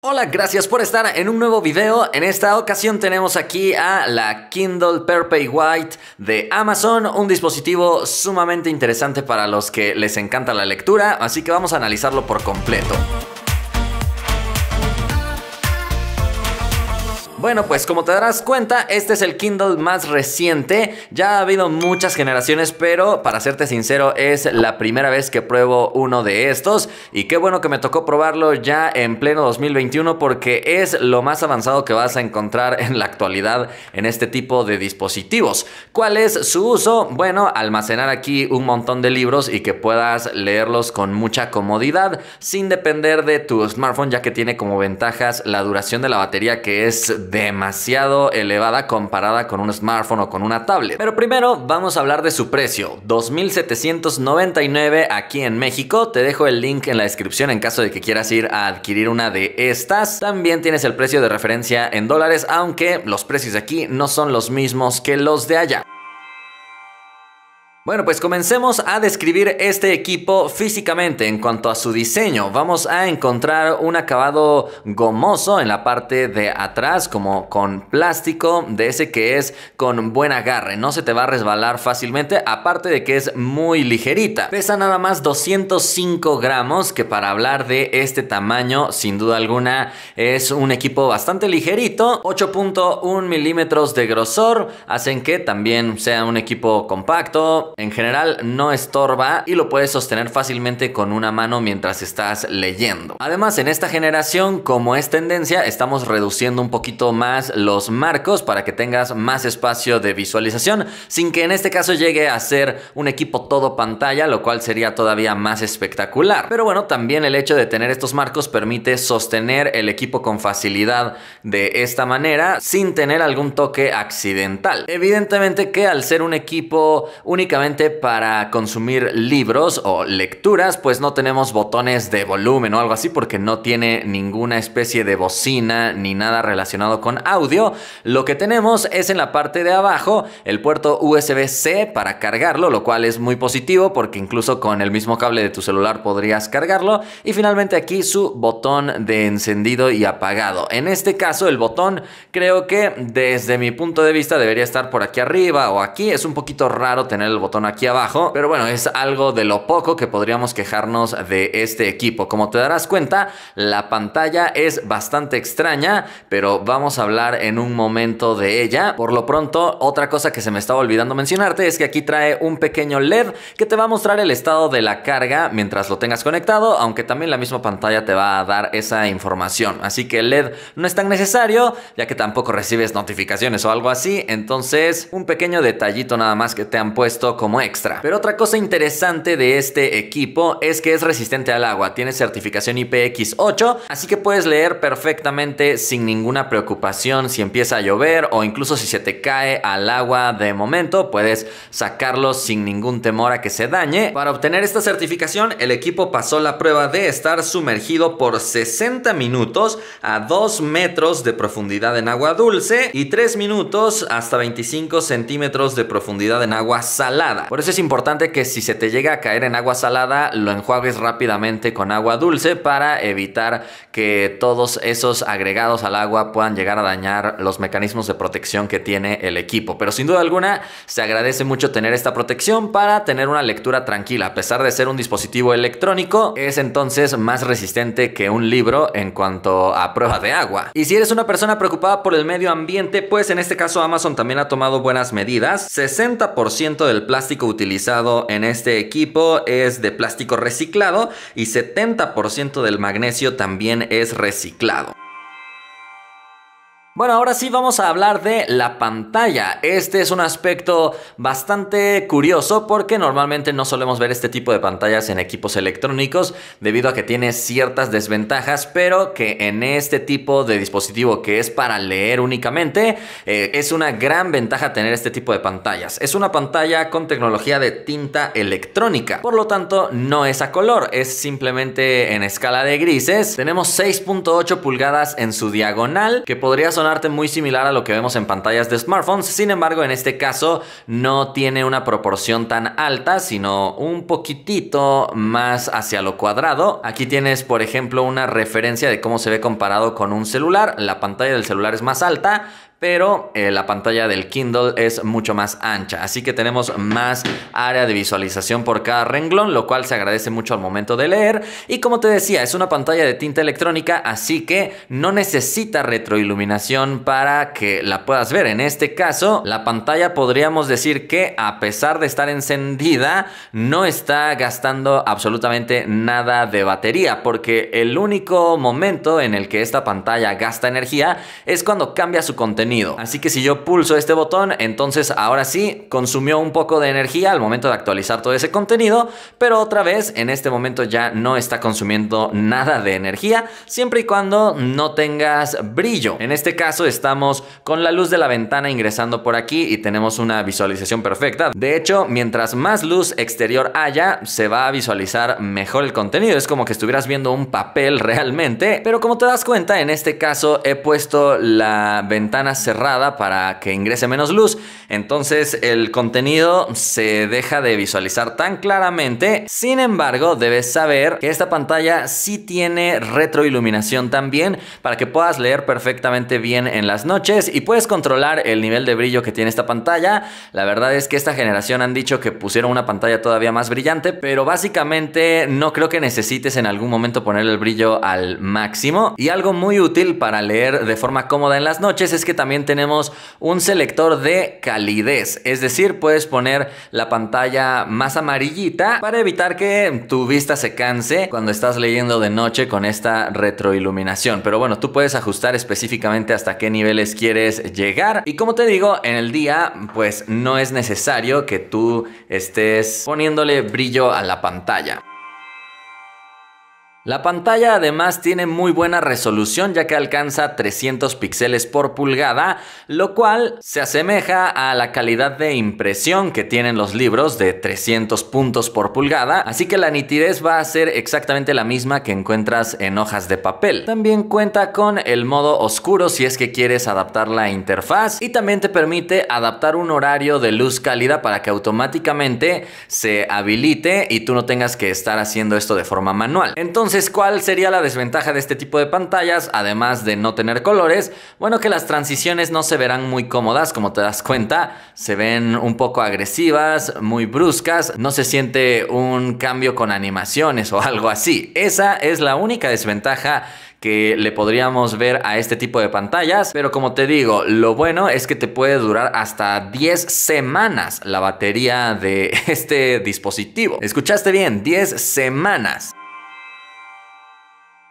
Hola, gracias por estar en un nuevo video. En esta ocasión tenemos aquí a la Kindle Perpay White de Amazon, un dispositivo sumamente interesante para los que les encanta la lectura, así que vamos a analizarlo por completo. Bueno, pues como te darás cuenta, este es el Kindle más reciente. Ya ha habido muchas generaciones, pero para serte sincero, es la primera vez que pruebo uno de estos. Y qué bueno que me tocó probarlo ya en pleno 2021 porque es lo más avanzado que vas a encontrar en la actualidad en este tipo de dispositivos. ¿Cuál es su uso? Bueno, almacenar aquí un montón de libros y que puedas leerlos con mucha comodidad sin depender de tu smartphone ya que tiene como ventajas la duración de la batería que es demasiado elevada comparada con un smartphone o con una tablet. Pero primero vamos a hablar de su precio, 2.799 aquí en México. Te dejo el link en la descripción en caso de que quieras ir a adquirir una de estas. También tienes el precio de referencia en dólares, aunque los precios aquí no son los mismos que los de allá. Bueno, pues comencemos a describir este equipo físicamente. En cuanto a su diseño, vamos a encontrar un acabado gomoso en la parte de atrás, como con plástico, de ese que es con buen agarre. No se te va a resbalar fácilmente, aparte de que es muy ligerita. Pesa nada más 205 gramos, que para hablar de este tamaño, sin duda alguna, es un equipo bastante ligerito. 8.1 milímetros de grosor hacen que también sea un equipo compacto en general no estorba y lo puedes sostener fácilmente con una mano mientras estás leyendo. Además, en esta generación, como es tendencia, estamos reduciendo un poquito más los marcos para que tengas más espacio de visualización, sin que en este caso llegue a ser un equipo todo pantalla, lo cual sería todavía más espectacular. Pero bueno, también el hecho de tener estos marcos permite sostener el equipo con facilidad de esta manera, sin tener algún toque accidental. Evidentemente que al ser un equipo únicamente para consumir libros o lecturas, pues no tenemos botones de volumen o algo así porque no tiene ninguna especie de bocina ni nada relacionado con audio. Lo que tenemos es en la parte de abajo el puerto USB-C para cargarlo, lo cual es muy positivo porque incluso con el mismo cable de tu celular podrías cargarlo. Y finalmente aquí su botón de encendido y apagado. En este caso el botón creo que desde mi punto de vista debería estar por aquí arriba o aquí. Es un poquito raro tener el botón aquí abajo. Pero bueno, es algo de lo poco que podríamos quejarnos de este equipo. Como te darás cuenta, la pantalla es bastante extraña, pero vamos a hablar en un momento de ella. Por lo pronto, otra cosa que se me estaba olvidando mencionarte es que aquí trae un pequeño LED que te va a mostrar el estado de la carga mientras lo tengas conectado, aunque también la misma pantalla te va a dar esa información. Así que el LED no es tan necesario, ya que tampoco recibes notificaciones o algo así. Entonces, un pequeño detallito nada más que te han puesto como extra. Pero otra cosa interesante de este equipo es que es resistente al agua, tiene certificación IPX8, así que puedes leer perfectamente sin ninguna preocupación si empieza a llover o incluso si se te cae al agua de momento, puedes sacarlo sin ningún temor a que se dañe. Para obtener esta certificación, el equipo pasó la prueba de estar sumergido por 60 minutos a 2 metros de profundidad en agua dulce y 3 minutos hasta 25 centímetros de profundidad en agua salada por eso es importante que si se te llega a caer en agua salada, lo enjuagues rápidamente con agua dulce para evitar que todos esos agregados al agua puedan llegar a dañar los mecanismos de protección que tiene el equipo. Pero sin duda alguna, se agradece mucho tener esta protección para tener una lectura tranquila. A pesar de ser un dispositivo electrónico, es entonces más resistente que un libro en cuanto a prueba de agua. Y si eres una persona preocupada por el medio ambiente, pues en este caso Amazon también ha tomado buenas medidas. 60% del plástico plástico utilizado en este equipo es de plástico reciclado y 70% del magnesio también es reciclado. Bueno, ahora sí vamos a hablar de la pantalla. Este es un aspecto bastante curioso porque normalmente no solemos ver este tipo de pantallas en equipos electrónicos debido a que tiene ciertas desventajas, pero que en este tipo de dispositivo que es para leer únicamente, eh, es una gran ventaja tener este tipo de pantallas. Es una pantalla con tecnología de tinta electrónica, por lo tanto no es a color, es simplemente en escala de grises. Tenemos 6.8 pulgadas en su diagonal, que podría sonar arte muy similar a lo que vemos en pantallas de smartphones, sin embargo en este caso no tiene una proporción tan alta, sino un poquitito más hacia lo cuadrado. Aquí tienes por ejemplo una referencia de cómo se ve comparado con un celular, la pantalla del celular es más alta, pero eh, la pantalla del Kindle es mucho más ancha, así que tenemos más área de visualización por cada renglón, lo cual se agradece mucho al momento de leer. Y como te decía, es una pantalla de tinta electrónica, así que no necesita retroiluminación para que la puedas ver. En este caso, la pantalla podríamos decir que a pesar de estar encendida, no está gastando absolutamente nada de batería, porque el único momento en el que esta pantalla gasta energía es cuando cambia su contenido Así que si yo pulso este botón, entonces ahora sí consumió un poco de energía al momento de actualizar todo ese contenido, pero otra vez en este momento ya no está consumiendo nada de energía, siempre y cuando no tengas brillo. En este caso estamos con la luz de la ventana ingresando por aquí y tenemos una visualización perfecta. De hecho, mientras más luz exterior haya, se va a visualizar mejor el contenido. Es como que estuvieras viendo un papel realmente, pero como te das cuenta, en este caso he puesto la ventana cerrada para que ingrese menos luz. Entonces el contenido se deja de visualizar tan claramente. Sin embargo, debes saber que esta pantalla sí tiene retroiluminación también para que puedas leer perfectamente bien en las noches y puedes controlar el nivel de brillo que tiene esta pantalla. La verdad es que esta generación han dicho que pusieron una pantalla todavía más brillante, pero básicamente no creo que necesites en algún momento poner el brillo al máximo. Y algo muy útil para leer de forma cómoda en las noches es que también también tenemos un selector de calidez, es decir, puedes poner la pantalla más amarillita para evitar que tu vista se canse cuando estás leyendo de noche con esta retroiluminación. Pero bueno, tú puedes ajustar específicamente hasta qué niveles quieres llegar. Y como te digo, en el día pues no es necesario que tú estés poniéndole brillo a la pantalla. La pantalla además tiene muy buena resolución ya que alcanza 300 píxeles por pulgada, lo cual se asemeja a la calidad de impresión que tienen los libros de 300 puntos por pulgada, así que la nitidez va a ser exactamente la misma que encuentras en hojas de papel. También cuenta con el modo oscuro si es que quieres adaptar la interfaz y también te permite adaptar un horario de luz cálida para que automáticamente se habilite y tú no tengas que estar haciendo esto de forma manual. Entonces ¿cuál sería la desventaja de este tipo de pantallas? Además de no tener colores, bueno, que las transiciones no se verán muy cómodas, como te das cuenta, se ven un poco agresivas, muy bruscas, no se siente un cambio con animaciones o algo así. Esa es la única desventaja que le podríamos ver a este tipo de pantallas. Pero como te digo, lo bueno es que te puede durar hasta 10 semanas la batería de este dispositivo. ¿Escuchaste bien? 10 semanas.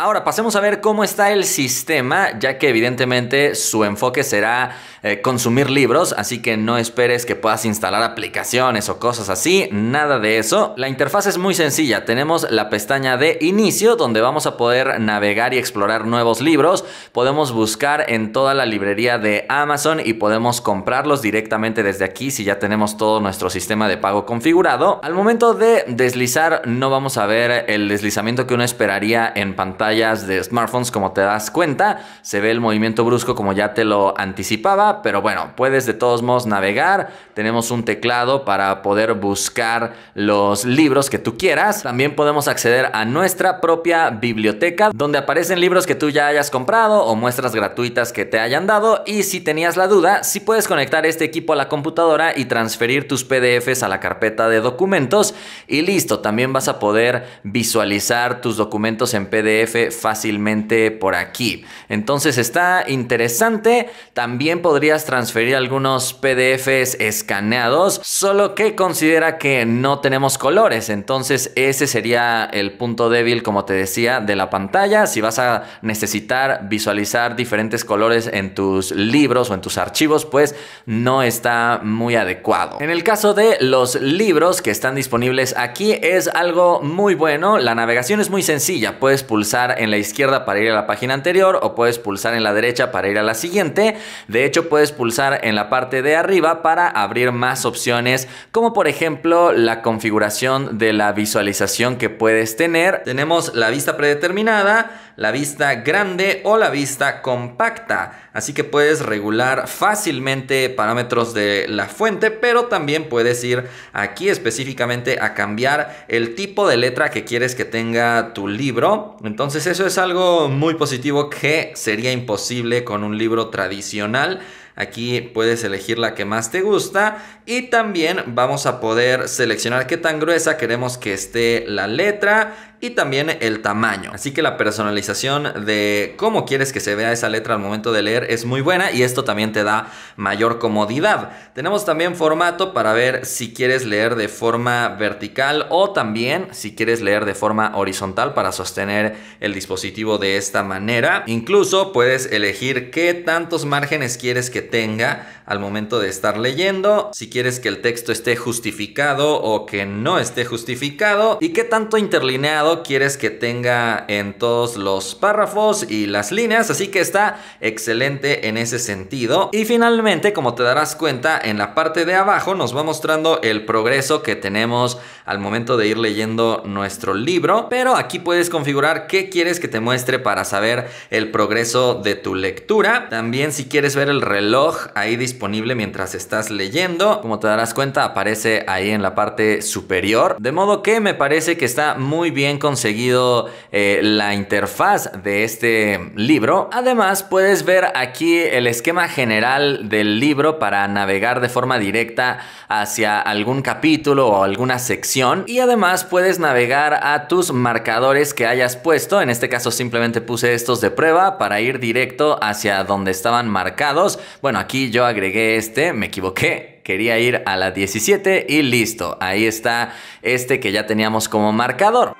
Ahora pasemos a ver cómo está el sistema, ya que evidentemente su enfoque será eh, consumir libros, así que no esperes que puedas instalar aplicaciones o cosas así, nada de eso. La interfaz es muy sencilla, tenemos la pestaña de inicio donde vamos a poder navegar y explorar nuevos libros, podemos buscar en toda la librería de Amazon y podemos comprarlos directamente desde aquí si ya tenemos todo nuestro sistema de pago configurado. Al momento de deslizar no vamos a ver el deslizamiento que uno esperaría en pantalla de smartphones como te das cuenta. Se ve el movimiento brusco como ya te lo anticipaba, pero bueno, puedes de todos modos navegar. Tenemos un teclado para poder buscar los libros que tú quieras. También podemos acceder a nuestra propia biblioteca donde aparecen libros que tú ya hayas comprado o muestras gratuitas que te hayan dado. Y si tenías la duda, si puedes conectar este equipo a la computadora y transferir tus PDFs a la carpeta de documentos y listo, también vas a poder visualizar tus documentos en PDF fácilmente por aquí. Entonces está interesante. También podrías transferir algunos PDFs escaneados, solo que considera que no tenemos colores. Entonces ese sería el punto débil, como te decía, de la pantalla. Si vas a necesitar visualizar diferentes colores en tus libros o en tus archivos, pues no está muy adecuado. En el caso de los libros que están disponibles aquí es algo muy bueno. La navegación es muy sencilla. Puedes pulsar en la izquierda para ir a la página anterior o puedes pulsar en la derecha para ir a la siguiente. De hecho, puedes pulsar en la parte de arriba para abrir más opciones, como por ejemplo la configuración de la visualización que puedes tener. Tenemos la vista predeterminada, la vista grande o la vista compacta. Así que puedes regular fácilmente parámetros de la fuente, pero también puedes ir aquí específicamente a cambiar el tipo de letra que quieres que tenga tu libro. Entonces eso es algo muy positivo que sería imposible con un libro tradicional. Aquí puedes elegir la que más te gusta y también vamos a poder seleccionar qué tan gruesa queremos que esté la letra y también el tamaño. Así que la personalización de cómo quieres que se vea esa letra al momento de leer es muy buena y esto también te da mayor comodidad. Tenemos también formato para ver si quieres leer de forma vertical o también si quieres leer de forma horizontal para sostener el dispositivo de esta manera. Incluso puedes elegir qué tantos márgenes quieres que tenga al momento de estar leyendo, si quieres que el texto esté justificado o que no esté justificado y qué tanto interlineado quieres que tenga en todos los párrafos y las líneas, así que está excelente en ese sentido. Y finalmente, como te darás cuenta, en la parte de abajo nos va mostrando el progreso que tenemos al momento de ir leyendo nuestro libro, pero aquí puedes configurar qué quieres que te muestre para saber el progreso de tu lectura. También si quieres ver el relato ahí disponible mientras estás leyendo. Como te darás cuenta, aparece ahí en la parte superior. De modo que me parece que está muy bien conseguido eh, la interfaz de este libro. Además, puedes ver aquí el esquema general del libro para navegar de forma directa hacia algún capítulo o alguna sección. Y además puedes navegar a tus marcadores que hayas puesto. En este caso simplemente puse estos de prueba para ir directo hacia donde estaban marcados bueno, aquí yo agregué este, me equivoqué. Quería ir a la 17 y listo. Ahí está este que ya teníamos como marcador.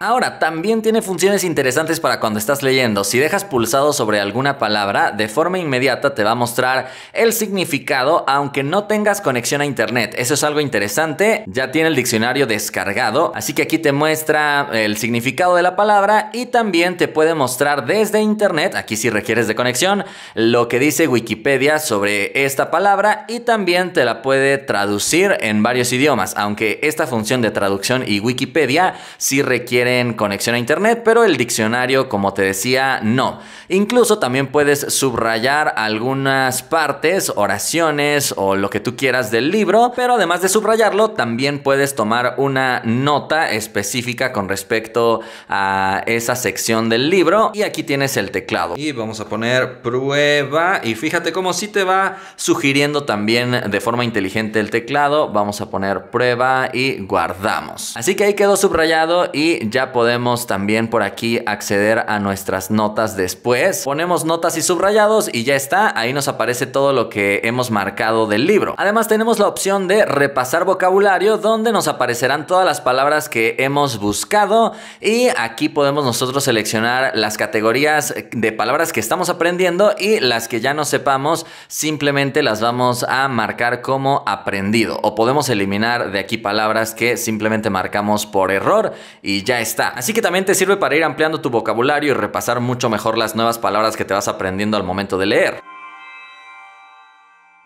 Ahora, también tiene funciones interesantes para cuando estás leyendo. Si dejas pulsado sobre alguna palabra, de forma inmediata te va a mostrar el significado, aunque no tengas conexión a internet. Eso es algo interesante. Ya tiene el diccionario descargado, así que aquí te muestra el significado de la palabra y también te puede mostrar desde internet, aquí si requieres de conexión, lo que dice Wikipedia sobre esta palabra y también te la puede traducir en varios idiomas, aunque esta función de traducción y Wikipedia sí requiere en conexión a internet, pero el diccionario, como te decía, no. Incluso también puedes subrayar algunas partes, oraciones o lo que tú quieras del libro, pero además de subrayarlo, también puedes tomar una nota específica con respecto a esa sección del libro. Y aquí tienes el teclado. Y vamos a poner prueba y fíjate cómo si te va sugiriendo también de forma inteligente el teclado. Vamos a poner prueba y guardamos. Así que ahí quedó subrayado y ya podemos también por aquí acceder a nuestras notas después. Ponemos notas y subrayados y ya está, ahí nos aparece todo lo que hemos marcado del libro. Además tenemos la opción de repasar vocabulario donde nos aparecerán todas las palabras que hemos buscado y aquí podemos nosotros seleccionar las categorías de palabras que estamos aprendiendo y las que ya no sepamos simplemente las vamos a marcar como aprendido o podemos eliminar de aquí palabras que simplemente marcamos por error y ya Así que también te sirve para ir ampliando tu vocabulario y repasar mucho mejor las nuevas palabras que te vas aprendiendo al momento de leer.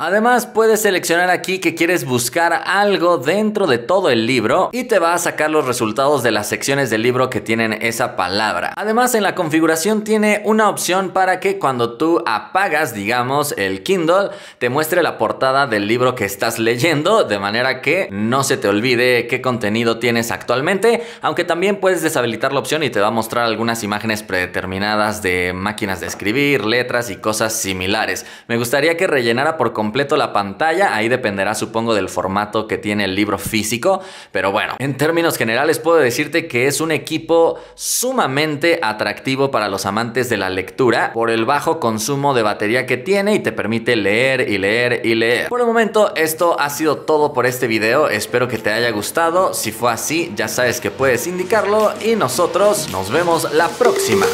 Además, puedes seleccionar aquí que quieres buscar algo dentro de todo el libro y te va a sacar los resultados de las secciones del libro que tienen esa palabra. Además, en la configuración tiene una opción para que cuando tú apagas, digamos, el Kindle, te muestre la portada del libro que estás leyendo, de manera que no se te olvide qué contenido tienes actualmente, aunque también puedes deshabilitar la opción y te va a mostrar algunas imágenes predeterminadas de máquinas de escribir, letras y cosas similares. Me gustaría que rellenara por completo la pantalla. Ahí dependerá, supongo, del formato que tiene el libro físico. Pero bueno, en términos generales puedo decirte que es un equipo sumamente atractivo para los amantes de la lectura por el bajo consumo de batería que tiene y te permite leer y leer y leer. Por el momento, esto ha sido todo por este video. Espero que te haya gustado. Si fue así, ya sabes que puedes indicarlo y nosotros nos vemos la próxima.